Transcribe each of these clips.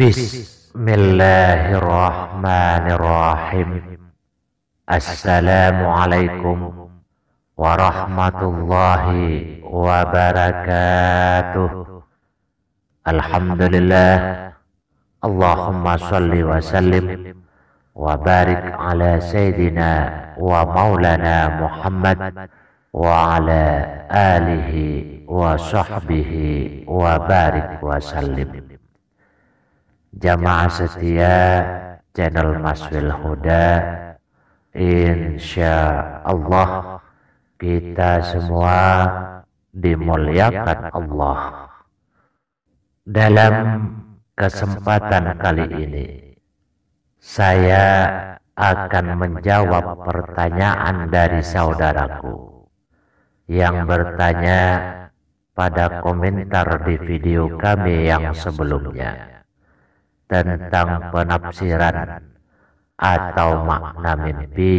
بسم الله الرحمن الرحيم السلام عليكم ورحمة الله وبركاته الحمد لله اللهم صل وسلم وبارك على سيدنا ومولانا محمد وعلى آله وصحبه وبارك وسلم Jamaah setia channel Maswil Huda Insya Allah kita semua dimuliakan Allah dalam kesempatan kali ini saya akan menjawab pertanyaan dari saudaraku yang bertanya pada komentar di video kami yang sebelumnya tentang penafsiran atau makna mimpi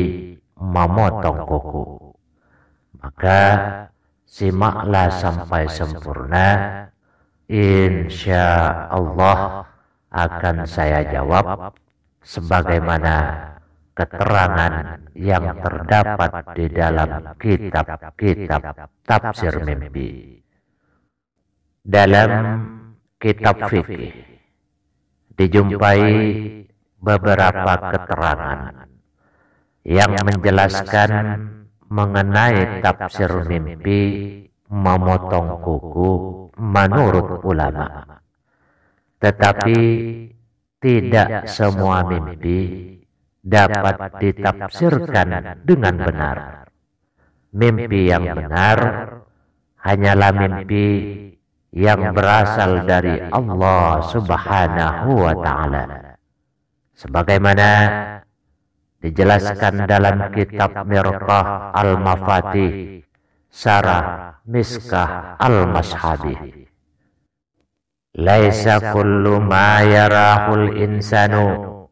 memotong kuku. Maka simaklah sampai sempurna, insya Allah akan saya jawab sebagaimana keterangan yang terdapat di dalam kitab-kitab tafsir mimpi. Dalam kitab fikih dijumpai beberapa keterangan yang menjelaskan mengenai tafsir mimpi memotong kuku menurut ulama. Tetapi tidak semua mimpi dapat ditafsirkan dengan benar. Mimpi yang benar hanyalah mimpi yang berasal dari Allah Subhanahu wa taala. Sebagaimana dijelaskan dalam kitab Mirqah Al-Mafatih Sarah Miskah Al-Mashabi. Laisa kullu ma yarahul insanu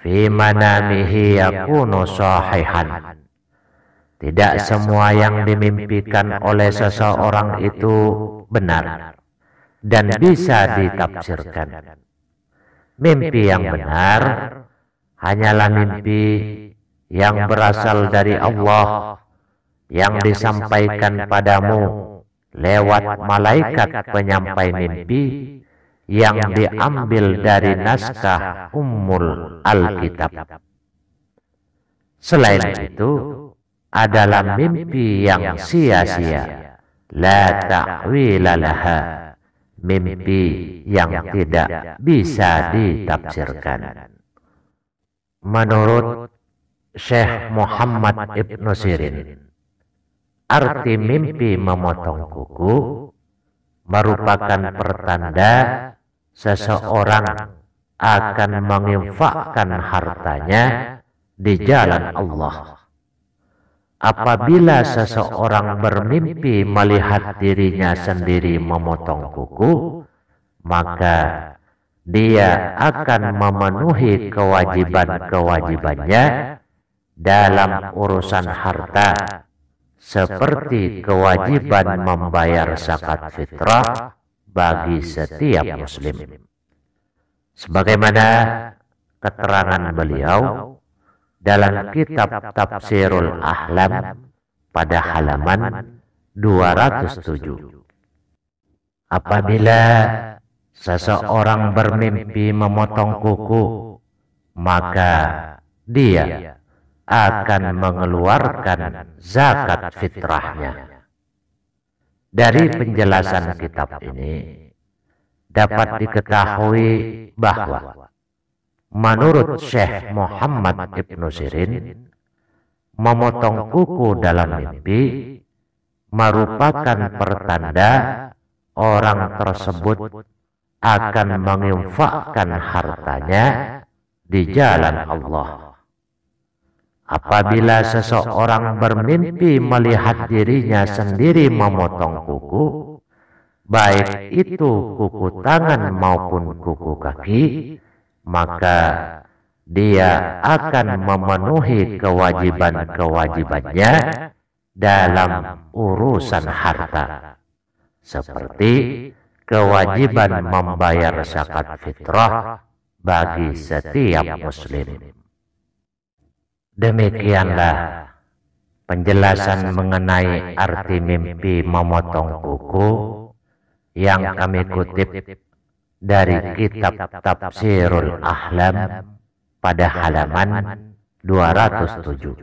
fi manamihi yakunu sahihan. Tidak semua yang dimimpikan oleh seseorang itu benar dan bisa ditafsirkan. Mimpi yang benar hanyalah mimpi yang berasal dari Allah yang disampaikan padamu lewat malaikat penyampai mimpi yang diambil dari naskah Ummul Alkitab. Selain itu, adalah mimpi yang sia-sia. La ta'wilalaha mimpi yang tidak bisa ditafsirkan. Menurut Syekh Muhammad Ibnu Sirin, arti mimpi memotong kuku merupakan pertanda seseorang akan menginfakkan hartanya di jalan Allah Apabila seseorang bermimpi melihat dirinya sendiri memotong kuku, maka dia akan memenuhi kewajiban-kewajibannya dalam urusan harta, seperti kewajiban membayar zakat fitrah bagi setiap muslim. Sebagaimana keterangan beliau, dalam kitab Tafsirul Ahlam pada halaman 207. Apabila seseorang bermimpi memotong kuku, maka dia akan mengeluarkan zakat fitrahnya. Dari penjelasan kitab ini dapat diketahui bahwa Menurut Syekh Muhammad Ibnu Sirin, memotong kuku dalam mimpi merupakan pertanda orang tersebut akan menginfakkan hartanya di jalan Allah. Apabila seseorang bermimpi melihat dirinya sendiri memotong kuku, baik itu kuku tangan maupun kuku kaki, maka dia akan memenuhi kewajiban-kewajibannya dalam urusan harta, seperti kewajiban membayar zakat fitrah bagi setiap Muslim. Demikianlah penjelasan mengenai arti mimpi memotong kuku yang kami kutip dari kitab Tafsirul Ahlam pada halaman 207.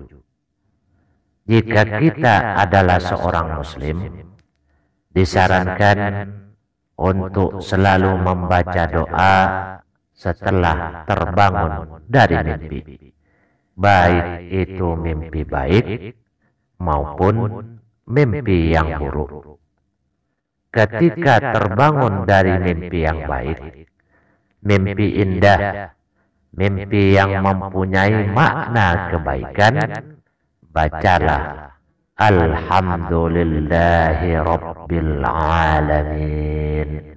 Jika kita adalah seorang muslim, disarankan untuk selalu membaca doa setelah terbangun dari mimpi. Baik itu mimpi baik maupun mimpi yang buruk ketika terbangun dari mimpi yang baik, mimpi indah, mimpi yang mempunyai makna kebaikan, bacalah Alhamdulillahi Rabbil Alamin.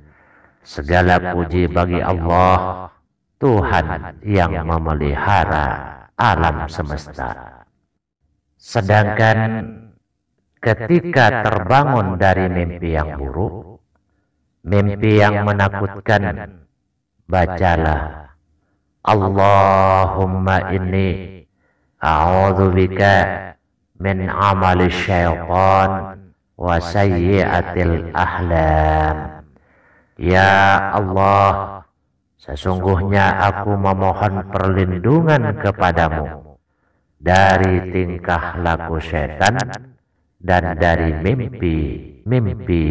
Segala puji bagi Allah, Tuhan yang memelihara alam semesta. Sedangkan ketika terbangun dari mimpi yang buruk, mimpi yang menakutkan, bacalah Allahumma inni bika min amali syaitan wa sayyiatil ahlam. Ya Allah, sesungguhnya aku memohon perlindungan kepadamu dari tingkah laku setan dan dari mimpi-mimpi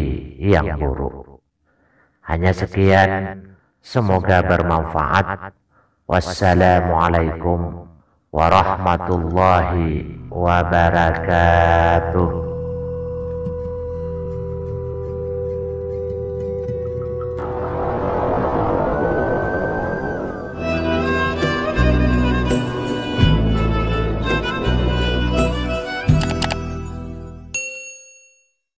yang buruk. Hanya sekian, semoga bermanfaat. Wassalamualaikum warahmatullahi wabarakatuh.